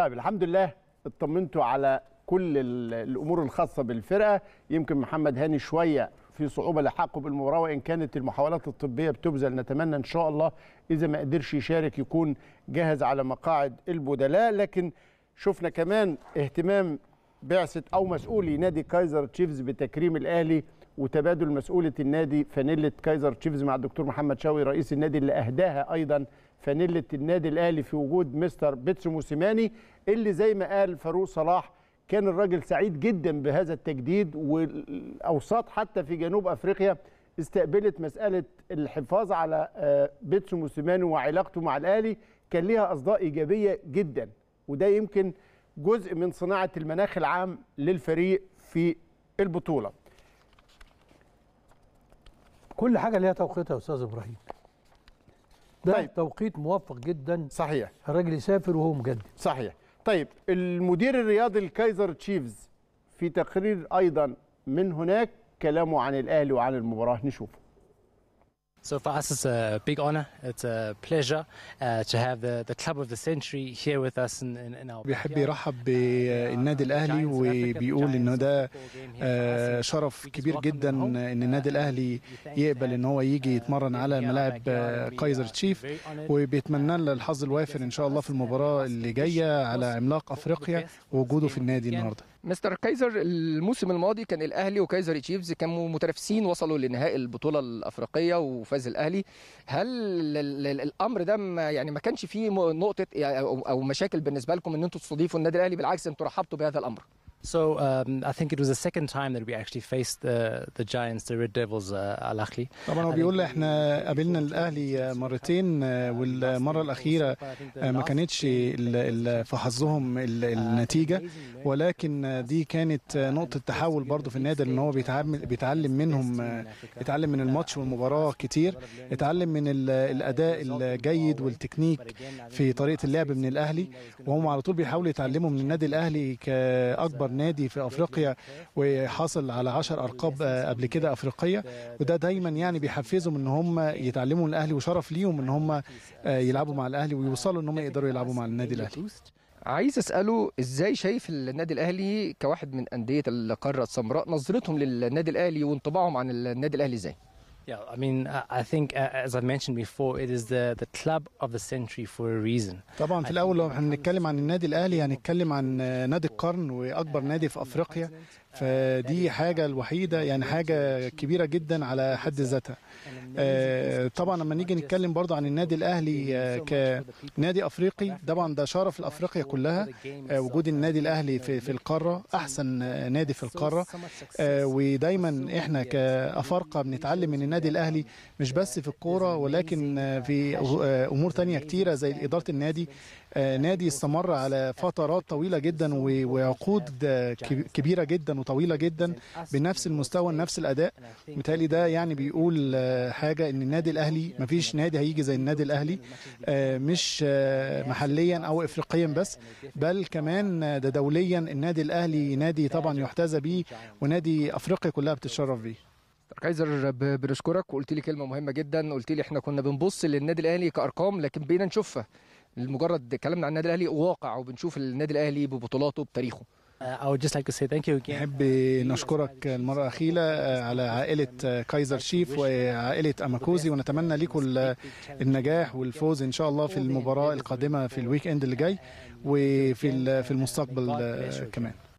طيب الحمد لله اطمنتوا على كل الامور الخاصه بالفرقه يمكن محمد هاني شويه في صعوبه لحقه بالمباراه وان كانت المحاولات الطبيه بتبذل نتمنى ان شاء الله اذا ما قدرش يشارك يكون جاهز على مقاعد البدلاء لكن شفنا كمان اهتمام بعثه او مسؤولي نادي كايزر تشيفز بتكريم الاهلي وتبادل مسؤوله النادي فانيله كايزر تشيفز مع الدكتور محمد شاوي رئيس النادي اللي اهداها ايضا فانيله النادي الاهلي في وجود مستر بيتسو موسيماني اللي زي ما قال فاروق صلاح كان الراجل سعيد جدا بهذا التجديد والاوساط حتى في جنوب افريقيا استقبلت مساله الحفاظ على آه، بيتسو موسيماني وعلاقته مع الاهلي كان ليها اصداء ايجابيه جدا وده يمكن جزء من صناعه المناخ العام للفريق في البطوله كل حاجه ليها توقيتها يا استاذ ابراهيم ده طيب. توقيت موفق جدا صحيح الراجل يسافر وهو مجدد صحيح طيب المدير الرياضي الكايزر تشيفز في تقرير ايضا من هناك كلامه عن الاهلي وعن المباراه نشوفه So for us, it's a big honor. It's a pleasure uh, to have the, the club of the century here with us in, in, in our. بيحب يرحب uh, بالنادي الأهلي وبيقول إنه ده uh, شرف كبير جدا إن النادي uh, الأهلي يقبل إن هو يجي يتمرن على ملاعب كايزر تشيف وبيتمنى له الحظ الوافر إن شاء الله في المباراة اللي جاية على عملاق أفريقيا وجوده في النادي النهارده. مستر كايزر الموسم الماضي كان الأهلي وكايزر تشيفز كانوا متنافسين وصلوا لنهائي البطولة الأفريقية وفاز الجهاز الاهلي هل الامر ده يعني ما كانش فيه نقطه يعني او مشاكل بالنسبه لكم ان انتم تستضيفوا النادي الاهلي بالعكس انتم رحبتوا بهذا الامر So um, I think it was the second time that we actually faced the, the giants, the Red Devils, uh, Al Ahly. طبعا هو بيقول احنا قابلنا الاهلي آه, مرتين آه, والمره الاخيره آه, ما كانتش في حظهم uh, النتيجه ولكن دي كانت نقطه تحول برضه في النادي ان هو بيتعلم منهم اتعلم من الماتش والمباراه كتير اتعلم من الاداء الجيد والتكنيك في طريقه اللعب من الاهلي وهم على طول بيحاولوا يتعلموا من النادي الاهلي كاكبر نادي في افريقيا وحاصل على 10 ارقام آه، قبل كده افريقيه وده دايما يعني بيحفزهم ان هم يتعلموا من الاهلي وشرف ليهم ان هم آه، يلعبوا مع الاهلي ويوصلوا ان هم يقدروا يلعبوا مع النادي الاهلي عايز اساله ازاي شايف النادي الاهلي كواحد من انديه القاره السمراء نظرتهم للنادي الاهلي وانطباعهم عن النادي الاهلي ازاي Yeah, I mean, I think uh, as I mentioned before, it is the the club of the century for a reason. طبعا في الاول لو هنتكلم عن النادي الاهلي هنتكلم عن آه، نادي القرن واكبر نادي في افريقيا فدي حاجه الوحيده يعني حاجه كبيره جدا على حد ذاتها. آه، طبعا لما نيجي نتكلم برضه عن النادي الاهلي آه، كنادي افريقي طبعا ده شرف لافريقيا كلها وجود النادي الاهلي في في القاره احسن نادي في القاره ودايما احنا كافارقه بنتعلم من النادي النادي الاهلي مش بس في الكوره ولكن في آه، امور ثانيه كتيره زي اداره النادي آه، نادي استمر على فترات طويله جدا وعقود كبيره جدا وطويله جدا بنفس المستوى نفس الاداء وبالتالي ده يعني بيقول آه، حاجه ان النادي الاهلي ما فيش نادي هيجي زي النادي الاهلي مش محليا او افريقيا بس بل كمان ده دوليا النادي الاهلي نادي طبعا يحتذى به ونادي افريقيا كلها بتتشرف بيه كايزر بنشكرك وقلت لي كلمه مهمه جدا قلت لي احنا كنا بنبص للنادي الاهلي كارقام لكن بقينا نشوفها مجرد كلامنا عن النادي الاهلي واقع وبنشوف النادي الاهلي ببطولاته بتاريخه نحب نشكرك المرة الأخيرة uh, على عائلة uh, كايزر شيف وعائلة أماكوزي ونتمنى لكم النجاح والفوز إن شاء الله في المباراة القادمة في الويك إند اللي جاي وفي في المستقبل uh, كمان